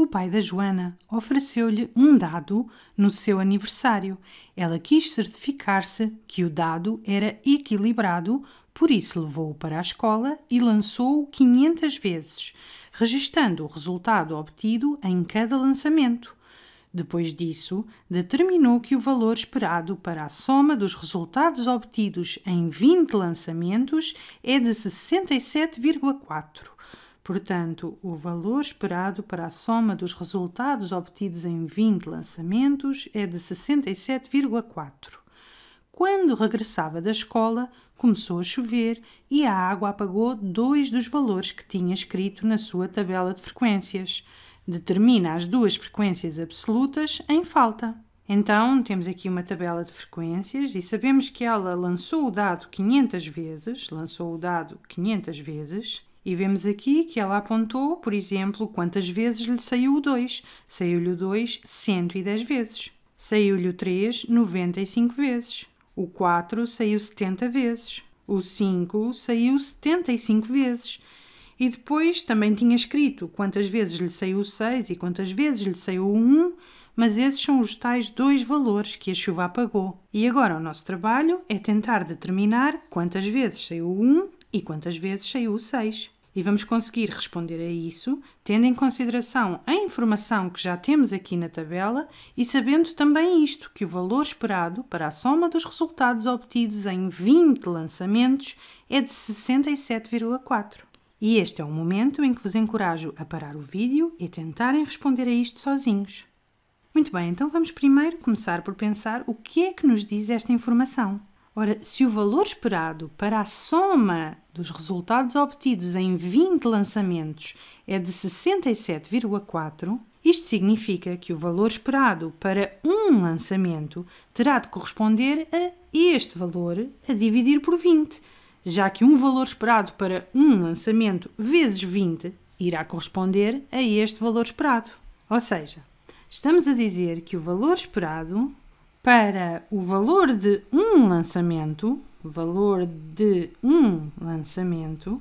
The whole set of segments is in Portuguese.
o pai da Joana ofereceu-lhe um dado no seu aniversário. Ela quis certificar-se que o dado era equilibrado, por isso levou-o para a escola e lançou-o 500 vezes, registando o resultado obtido em cada lançamento. Depois disso, determinou que o valor esperado para a soma dos resultados obtidos em 20 lançamentos é de 67,4. Portanto, o valor esperado para a soma dos resultados obtidos em 20 lançamentos é de 67,4. Quando regressava da escola, começou a chover e a água apagou dois dos valores que tinha escrito na sua tabela de frequências. Determina as duas frequências absolutas em falta. Então, temos aqui uma tabela de frequências e sabemos que ela lançou o dado 500 vezes, lançou o dado 500 vezes, e vemos aqui que ela apontou, por exemplo, quantas vezes lhe saiu o 2. Saiu-lhe o 2 110 vezes. Saiu-lhe o 3 95 vezes. O 4 saiu 70 vezes. O 5 saiu 75 vezes. E depois também tinha escrito quantas vezes lhe saiu o 6 e quantas vezes lhe saiu o 1, mas esses são os tais dois valores que a chuva apagou. E agora o nosso trabalho é tentar determinar quantas vezes saiu o 1 e quantas vezes saiu o 6. E vamos conseguir responder a isso tendo em consideração a informação que já temos aqui na tabela e sabendo também isto, que o valor esperado para a soma dos resultados obtidos em 20 lançamentos é de 67,4. E este é o momento em que vos encorajo a parar o vídeo e tentarem responder a isto sozinhos. Muito bem, então vamos primeiro começar por pensar o que é que nos diz esta informação. Ora, se o valor esperado para a soma dos resultados obtidos em 20 lançamentos é de 67,4, isto significa que o valor esperado para um lançamento terá de corresponder a este valor a dividir por 20, já que um valor esperado para um lançamento vezes 20 irá corresponder a este valor esperado. Ou seja, estamos a dizer que o valor esperado para o valor de um lançamento, valor de um lançamento,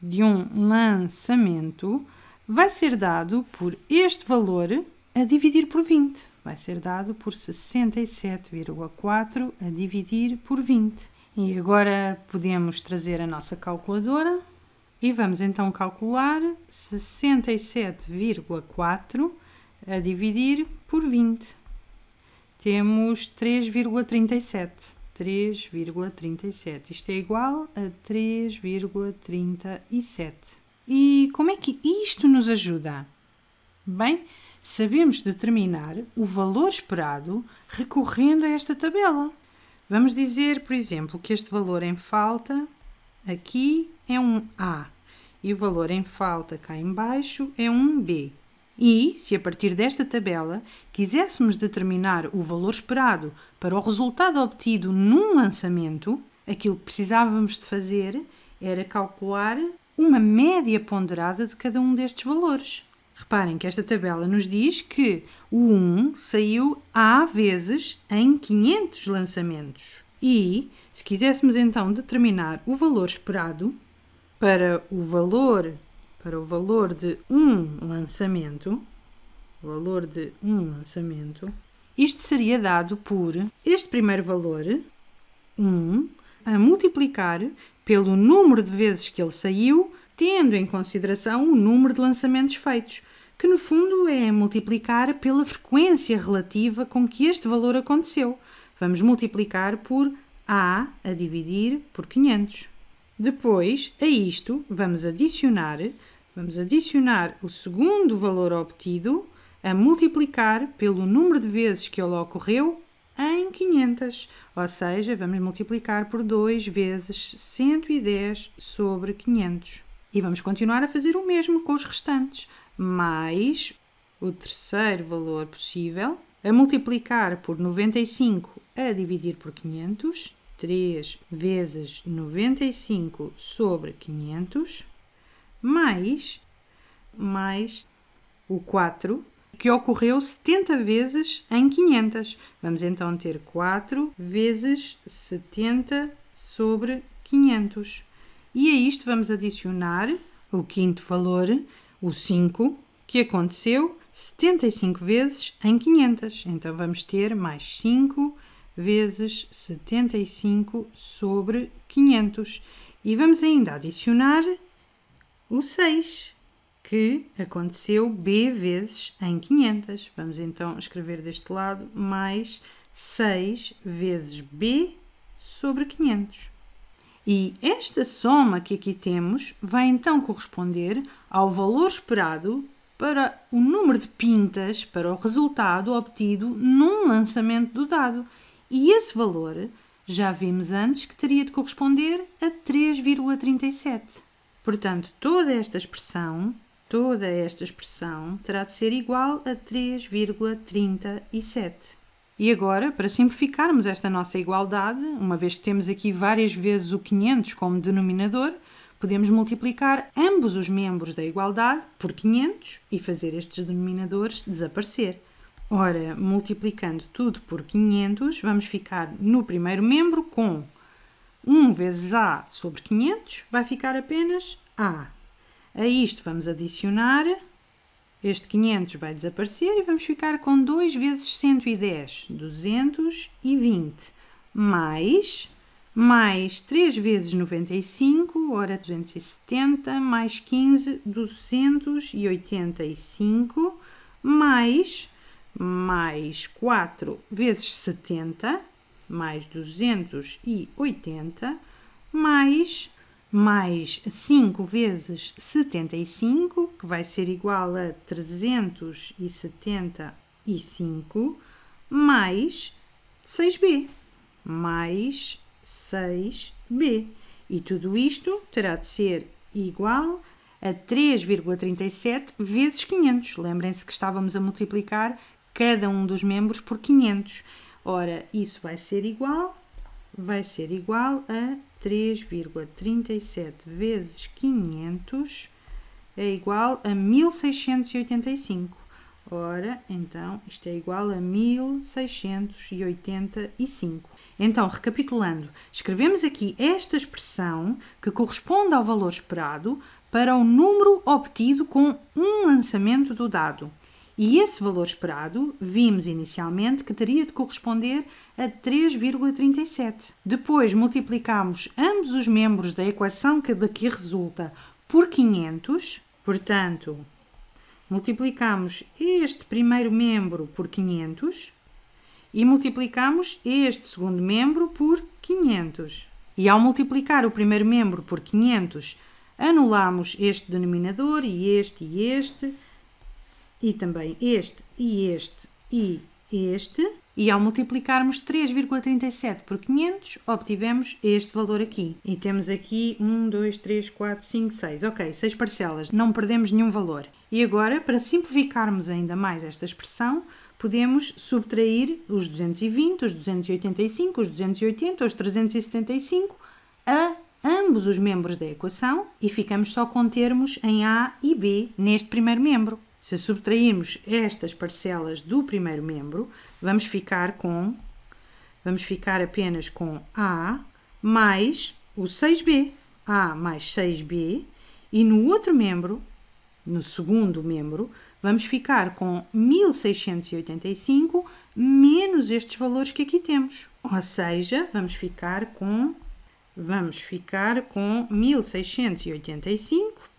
de um lançamento, vai ser dado por este valor a dividir por 20. Vai ser dado por 67,4 a dividir por 20. E agora podemos trazer a nossa calculadora e vamos então calcular 67,4 a dividir por 20 temos 3,37. 3,37. Isto é igual a 3,37. E como é que isto nos ajuda? Bem, sabemos determinar o valor esperado recorrendo a esta tabela. Vamos dizer, por exemplo, que este valor em falta aqui é um A e o valor em falta cá embaixo é um B. E, se a partir desta tabela quiséssemos determinar o valor esperado para o resultado obtido num lançamento, aquilo que precisávamos de fazer era calcular uma média ponderada de cada um destes valores. Reparem que esta tabela nos diz que o 1 saiu A vezes em 500 lançamentos. E, se quiséssemos então determinar o valor esperado para o valor para o valor de um lançamento, valor de um lançamento, isto seria dado por este primeiro valor, 1, um, a multiplicar pelo número de vezes que ele saiu, tendo em consideração o número de lançamentos feitos, que no fundo é multiplicar pela frequência relativa com que este valor aconteceu. Vamos multiplicar por A a dividir por 500. Depois, a isto, vamos adicionar Vamos adicionar o segundo valor obtido a multiplicar pelo número de vezes que ele ocorreu em 500. Ou seja, vamos multiplicar por 2 vezes 110 sobre 500. E vamos continuar a fazer o mesmo com os restantes, mais o terceiro valor possível, a multiplicar por 95 a dividir por 500, 3 vezes 95 sobre 500 mais, mais o 4, que ocorreu 70 vezes em 500. Vamos então ter 4 vezes 70 sobre 500. E a isto vamos adicionar o quinto valor, o 5, que aconteceu 75 vezes em 500. Então vamos ter mais 5 vezes 75 sobre 500. E vamos ainda adicionar o 6, que aconteceu b vezes em 500. Vamos então escrever deste lado mais 6 vezes b sobre 500. E esta soma que aqui temos vai então corresponder ao valor esperado para o número de pintas para o resultado obtido num lançamento do dado. E esse valor já vimos antes que teria de corresponder a 3,37. Portanto, toda esta expressão, toda esta expressão terá de ser igual a 3,37. E agora, para simplificarmos esta nossa igualdade, uma vez que temos aqui várias vezes o 500 como denominador, podemos multiplicar ambos os membros da igualdade por 500 e fazer estes denominadores desaparecer. Ora, multiplicando tudo por 500, vamos ficar no primeiro membro com 1 vezes A sobre 500 vai ficar apenas A. A isto vamos adicionar, este 500 vai desaparecer e vamos ficar com 2 vezes 110, 220, mais, mais 3 vezes 95, ora 270, mais 15, 285, mais, mais 4 vezes 70, mais 280 mais mais 5 vezes 75, que vai ser igual a 375, mais 6b, mais 6b. E tudo isto terá de ser igual a 3,37 vezes 500. Lembrem-se que estávamos a multiplicar cada um dos membros por 500. Ora, isso vai ser igual, vai ser igual a 3,37 vezes 500 é igual a 1685. Ora, então, isto é igual a 1685. Então, recapitulando, escrevemos aqui esta expressão que corresponde ao valor esperado para o número obtido com um lançamento do dado. E esse valor esperado, vimos inicialmente que teria de corresponder a 3,37. Depois multiplicamos ambos os membros da equação que daqui resulta por 500, portanto, multiplicamos este primeiro membro por 500 e multiplicamos este segundo membro por 500. E ao multiplicar o primeiro membro por 500, anulamos este denominador e este e este e também este, e este, e este. E ao multiplicarmos 3,37 por 500, obtivemos este valor aqui. E temos aqui 1, 2, 3, 4, 5, 6. Ok, 6 parcelas, não perdemos nenhum valor. E agora, para simplificarmos ainda mais esta expressão, podemos subtrair os 220, os 285, os 280, os 375 a ambos os membros da equação e ficamos só com termos em A e B neste primeiro membro. Se subtrairmos estas parcelas do primeiro membro, vamos ficar com vamos ficar apenas com A mais o 6B. A mais 6B. E no outro membro, no segundo membro, vamos ficar com 1685 menos estes valores que aqui temos. Ou seja, vamos ficar com vamos ficar com 1685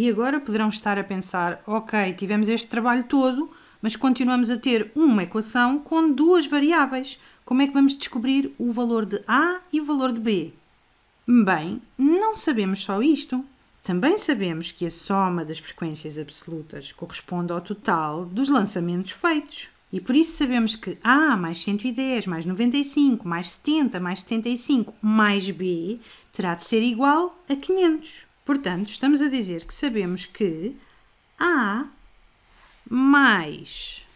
E agora poderão estar a pensar: ok, tivemos este trabalho todo, mas continuamos a ter uma equação com duas variáveis. Como é que vamos descobrir o valor de A e o valor de B? Bem, não sabemos só isto. Também sabemos que a soma das frequências absolutas corresponde ao total dos lançamentos feitos. E por isso sabemos que A mais 110 mais 95 mais 70 mais 75 mais B terá de ser igual a 500. Portanto, estamos a dizer que sabemos que A mais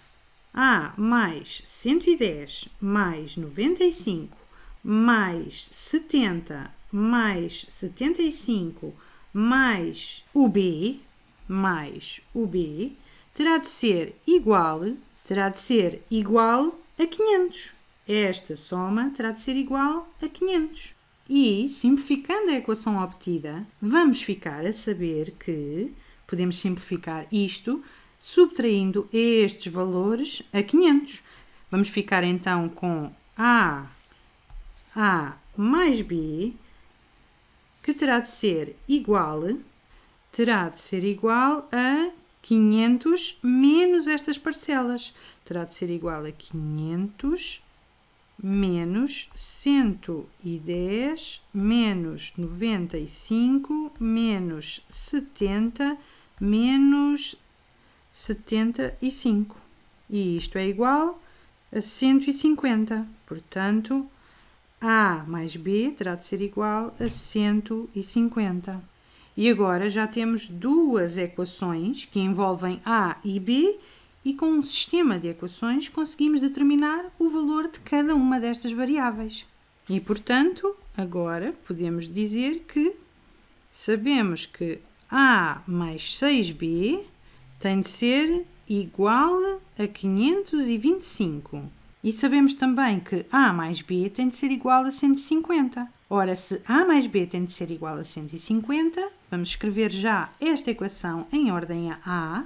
A mais 110 mais 95 mais 70 mais 75 mais o B mais o B terá de ser igual terá de ser igual a 500. Esta soma terá de ser igual a 500. E, simplificando a equação obtida, vamos ficar a saber que podemos simplificar isto subtraindo estes valores a 500. Vamos ficar então com A, A mais B, que terá de ser igual, terá de ser igual a 500 menos estas parcelas. Terá de ser igual a 500 menos 110 menos 95 menos 70 menos 75. E isto é igual a 150. Portanto, A mais B terá de ser igual a 150. E agora já temos duas equações que envolvem A e B e com um sistema de equações conseguimos determinar o valor de cada uma destas variáveis. E portanto, agora podemos dizer que sabemos que A mais 6B tem de ser igual a 525. E sabemos também que A mais B tem de ser igual a 150. Ora, se A mais B tem de ser igual a 150, vamos escrever já esta equação em ordem a A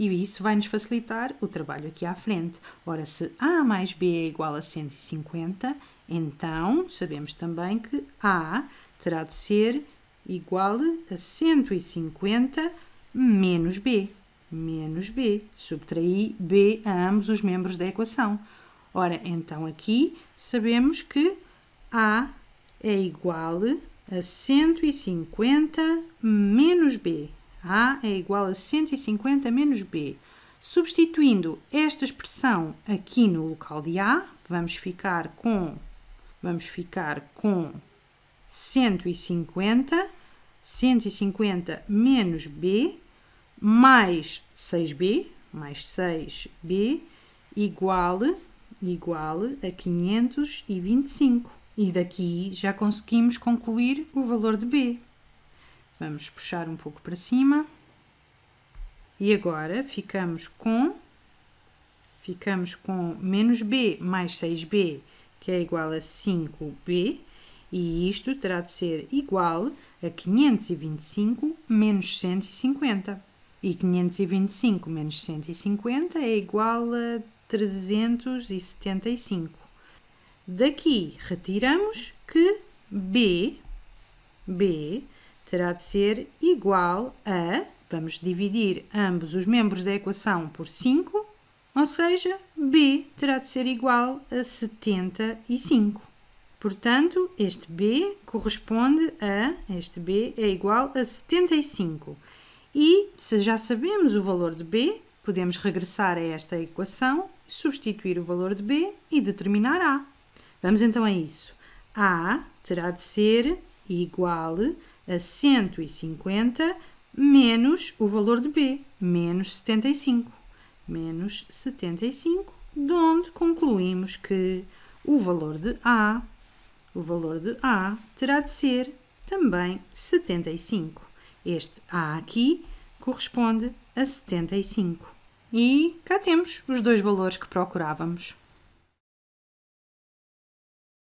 e isso vai nos facilitar o trabalho aqui à frente. Ora, se A mais B é igual a 150, então sabemos também que A terá de ser igual a 150 menos B. Menos B. Subtraí B a ambos os membros da equação. Ora, então aqui sabemos que A é igual a 150 menos B. A é igual a 150 menos B. Substituindo esta expressão aqui no local de A, vamos ficar com vamos ficar com 150 150 menos B mais 6B mais 6B igual igual a 525. E daqui já conseguimos concluir o valor de B. Vamos puxar um pouco para cima. E agora ficamos com ficamos com menos b mais 6b, que é igual a 5b, e isto terá de ser igual a 525 menos 150. E 525 menos 150 é igual a 375. Daqui retiramos que b, b terá de ser igual a, vamos dividir ambos os membros da equação por 5, ou seja, B terá de ser igual a 75. Portanto, este B corresponde a, este B é igual a 75. E, se já sabemos o valor de B, podemos regressar a esta equação, substituir o valor de B e determinar A. Vamos então a isso. A terá de ser igual a 150 menos o valor de B, menos 75. Menos 75, de onde concluímos que o valor de A, o valor de A terá de ser também 75. Este A aqui corresponde a 75. E cá temos os dois valores que procurávamos.